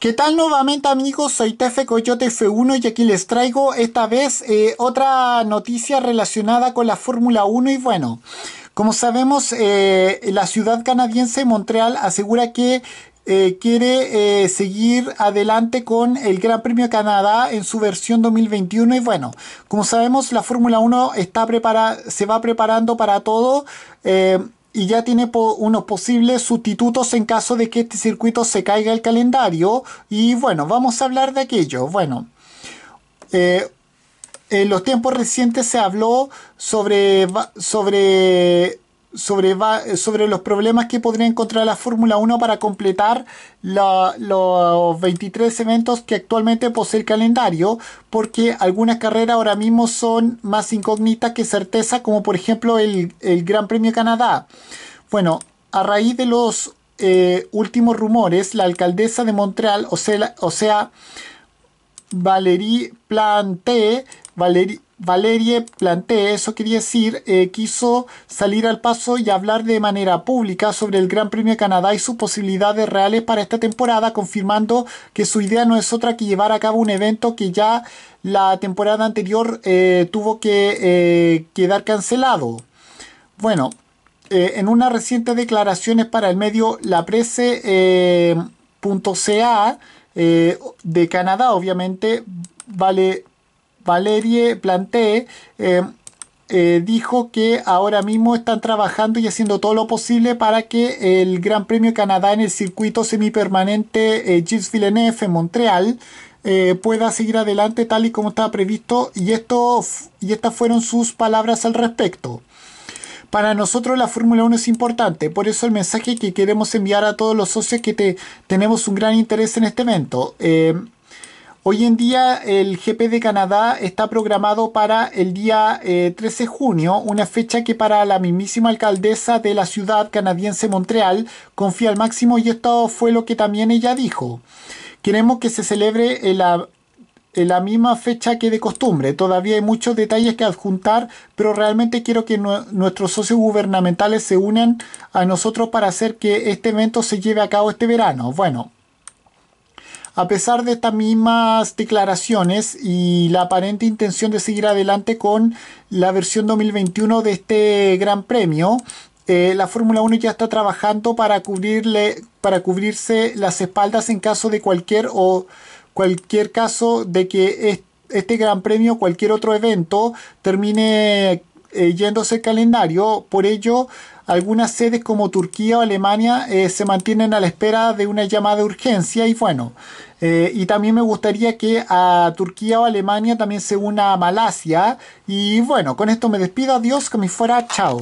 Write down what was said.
¿Qué tal nuevamente amigos? Soy Tefe Coyote F1 y aquí les traigo esta vez eh, otra noticia relacionada con la Fórmula 1 y bueno, como sabemos eh, la ciudad canadiense Montreal asegura que eh, quiere seguir adelante con el Gran Premio de Canadá en su versión 2021 y bueno, como sabemos la Fórmula 1 está preparada se va preparando para todo y ya tiene unos posibles sustitutos en caso de que este circuito se caiga el calendario. Y bueno, vamos a hablar de aquello. Bueno, eh, en los tiempos recientes se habló sobre, sobre sobre, sobre los problemas que podría encontrar la Fórmula 1 para completar los 23 eventos que actualmente posee el calendario, porque algunas carreras ahora mismo son más incógnitas que certeza, como por ejemplo el, Gran Premio Canadá. Bueno, a raíz de los eh, últimos rumores, la alcaldesa de Montreal, o sea, o sea Valérie Planté, Valérie, Valerie plantea, eso quería decir, eh, quiso salir al paso y hablar de manera pública sobre el Gran Premio de Canadá y sus posibilidades reales para esta temporada, confirmando que su idea no es otra que llevar a cabo un evento que ya la temporada anterior eh, tuvo que eh, quedar cancelado. Bueno, en unas recientes declaraciones para el medio La de Canadá, obviamente, Vale, Valerie Planté eh, eh, dijo que ahora mismo están trabajando y haciendo todo lo posible para que el Gran Premio Canadá en el circuito semipermanente eh, Gilles Villeneuve en Montreal pueda seguir adelante tal y como estaba previsto y, esto, y estas fueron sus palabras al respecto. Para nosotros la Fórmula 1 es importante, por eso el mensaje que queremos enviar a todos los socios que tenemos un gran interés en este evento. Hoy en día el GP de Canadá está programado para el día 13 eh, de junio, una fecha que para la mismísima alcaldesa de la ciudad canadiense Montreal confía al máximo y esto fue lo que también ella dijo. Queremos que se celebre en la misma fecha que de costumbre. Todavía hay muchos detalles que adjuntar, pero realmente quiero que nuestros socios gubernamentales se unan a nosotros para hacer que este evento se lleve a cabo este verano. Bueno, a pesar de estas mismas declaraciones y la aparente intención de seguir adelante con la versión 2021 de este Gran Premio, eh, la Fórmula 1 ya está trabajando para, cubrirle, para cubrirse las espaldas en caso de cualquier o cualquier caso de que este, gran premio o cualquier otro evento termine eh, yéndose el calendario. Por ello, algunas sedes como Turquía o Alemania eh, se mantienen a la espera de una llamada de urgencia y bueno, eh, y también me gustaría que a Turquía o Alemania también se una a Malasia y bueno, con esto me despido, adiós, que me fuera, chao.